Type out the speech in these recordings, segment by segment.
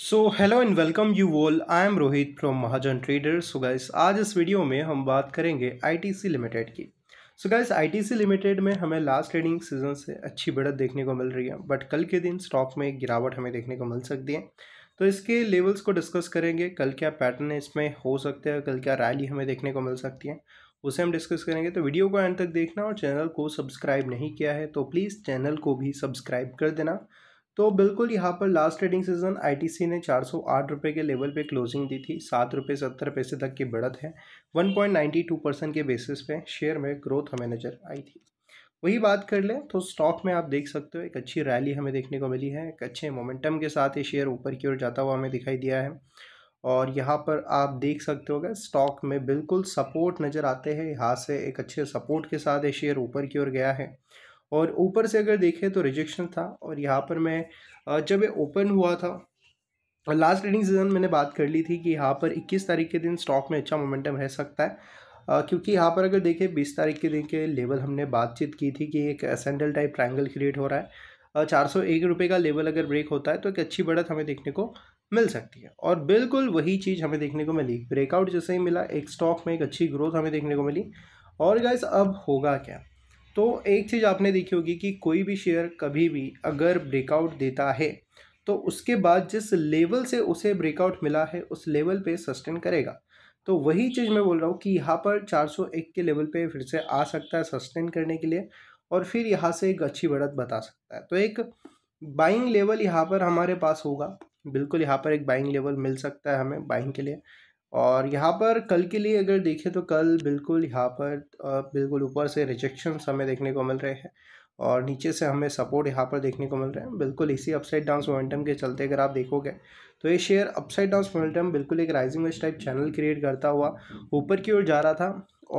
so hello and welcome you all I am Rohit from Mahajan trader so guys आज इस video में हम बात करेंगे आईटीसी लिमिटेड की सो गाइस आईटीसी लिमिटेड में हमें लास्ट ट्रेडिंग सीजन से अच्छी बढ़त देखने को मिल रही है बट कल के दिन स्टॉक में गिरावट हमें देखने को मिल सकती है तो इसके लेवल्स को डिस्कस करेंगे कल क्या पैटर्न इसमें हो सकते हैं कल क्या रैली हमें देखने को मिल सकती है उसे हम डिस्कस करेंगे तो वीडियो को एंड तक देखना और चैनल को सब्सक्राइब नहीं किया है तो प्लीज़ चैनल को भी सब्सक्राइब कर देना तो बिल्कुल यहाँ पर लास्ट ट्रेडिंग सीजन आईटीसी ने चार सौ आठ रुपये के लेवल पे क्लोजिंग दी थी सात रुपये सत्तर पैसे तक की बढ़त है one point ninety two percent के बेसिस पे शेयर में ग्रोथ हमें नज़र आई थी वही बात कर लें तो स्टॉक में आप देख सकते हो एक अच्छी रैली हमें देखने को मिली है एक अच्छे मोमेंटम के साथ ये शेयर ऊपर की ओर जाता हुआ हमें दिखाई दिया है और यहाँ पर आप देख सकते हो स्टॉक में बिल्कुल सपोर्ट नज़र आते हैं यहाँ से एक अच्छे सपोर्ट के साथ ये शेयर ऊपर की ओर गया है और ऊपर से अगर देखें तो रिजेक्शन था और यहाँ पर मैं जब ये ओपन हुआ था और लास्ट ट्रेडिंग सीजन मैंने बात कर ली थी कि यहाँ पर 21 तारीख के दिन स्टॉक में अच्छा मोमेंटम रह सकता है आ, क्योंकि यहाँ पर अगर देखें 20 तारीख के दिन के लेवल हमने बातचीत की थी कि एक असेंडल टाइप ट्रायंगल क्रिएट हो रहा है चार सौ एक रुपये का लेवल अगर ब्रेक होता है तो एक अच्छी बढ़त हमें देखने को मिल सकती है और बिल्कुल वही चीज़ हमें देखने को मिली ब्रेकआउट जैसे ही मिला एक स्टॉक में एक अच्छी ग्रोथ हमें देखने को मिली और गाइस अब होगा क्या तो एक चीज़ आपने देखी होगी कि कोई भी शेयर कभी भी अगर ब्रेकआउट देता है तो उसके बाद जिस लेवल से उसे ब्रेकआउट मिला है उस लेवल पे सस्टेन करेगा तो वही चीज़ मैं बोल रहा हूँ कि यहाँ पर 401 के लेवल पे फिर से आ सकता है सस्टेन करने के लिए और फिर यहाँ से एक अच्छी बढ़त बता सकता है तो एक बाइंग लेवल यहाँ पर हमारे पास होगा बिल्कुल यहाँ पर एक बाइंग लेवल मिल सकता है हमें बाइंग के लिए और यहाँ पर कल के लिए अगर देखें तो कल बिल्कुल यहाँ पर बिल्कुल ऊपर से रिजेक्शन हमें देखने को मिल रहे हैं और नीचे से हमें सपोर्ट यहाँ पर देखने को मिल रहा है बिल्कुल इसी अपसाइड डाउन मोमेंटम के चलते अगर आप देखोगे तो ये शेयर अपसाइड डाउन मोमेंटम बिल्कुल एक rising wedge type channel create करता हुआ ऊपर की ओर जा रहा था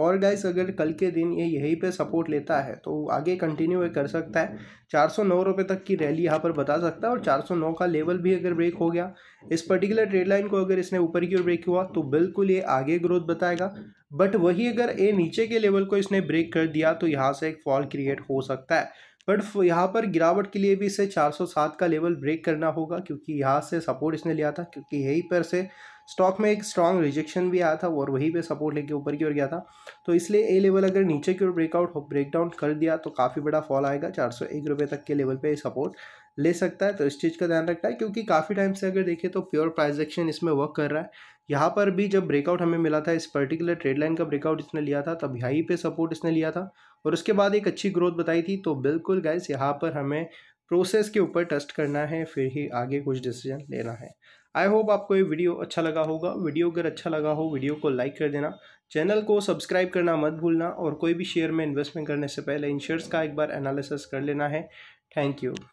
और गाइस अगर कल के दिन ये यहीं पे सपोर्ट लेता है तो आगे कंटिन्यू कर सकता है चार सौ नौ रुपये तक की रैली यहाँ पर बता सकता है और चार सौ नौ का लेवल भी अगर ब्रेक हो गया इस पर्टिकुलर ट्रेड लाइन को अगर इसने ऊपर की ओर ब्रेक हुआ तो बिल्कुल ये आगे ग्रोथ बताएगा बट वही अगर ये नीचे के लेवल को इसने ब्रेक कर दिया तो यहाँ से एक फॉल क्रिएट हो सकता है बट यहाँ पर गिरावट के लिए भी इसे 407 का लेवल ब्रेक करना होगा क्योंकि यहाँ से सपोर्ट इसने लिया था क्योंकि यहीं पर से स्टॉक में एक स्ट्रॉन्ग रिजेक्शन भी आया था और वहीं पे सपोर्ट लेके ऊपर की ओर गया था तो इसलिए ए लेवल अगर नीचे की ओर ब्रेकआउट ब्रेकडाउन कर दिया तो काफ़ी बड़ा फॉल आएगा चार सौ तक के लेवल पर सपोर्ट ले सकता है तो इस चीज़ का ध्यान रखना है क्योंकि काफ़ी टाइम से अगर देखें तो प्योर प्राइस एक्शन इसमें वर्क कर रहा है यहाँ पर भी जब ब्रेकआउट हमें मिला था इस पर्टिकुलर ट्रेड लाइन का ब्रेकआउट इसने लिया था तब यहीं पे सपोर्ट इसने लिया था और उसके बाद एक अच्छी ग्रोथ बताई थी तो बिल्कुल गैस यहाँ पर हमें प्रोसेस के ऊपर टेस्ट करना है फिर ही आगे कुछ डिसीजन लेना है आई होप आपको ये वीडियो अच्छा लगा होगा वीडियो अगर अच्छा लगा हो वीडियो को लाइक कर देना चैनल को सब्सक्राइब करना मत भूलना और कोई भी शेयर में इन्वेस्टमेंट करने से पहले इन शेयर्स का एक बार एनालिसिस कर लेना है थैंक यू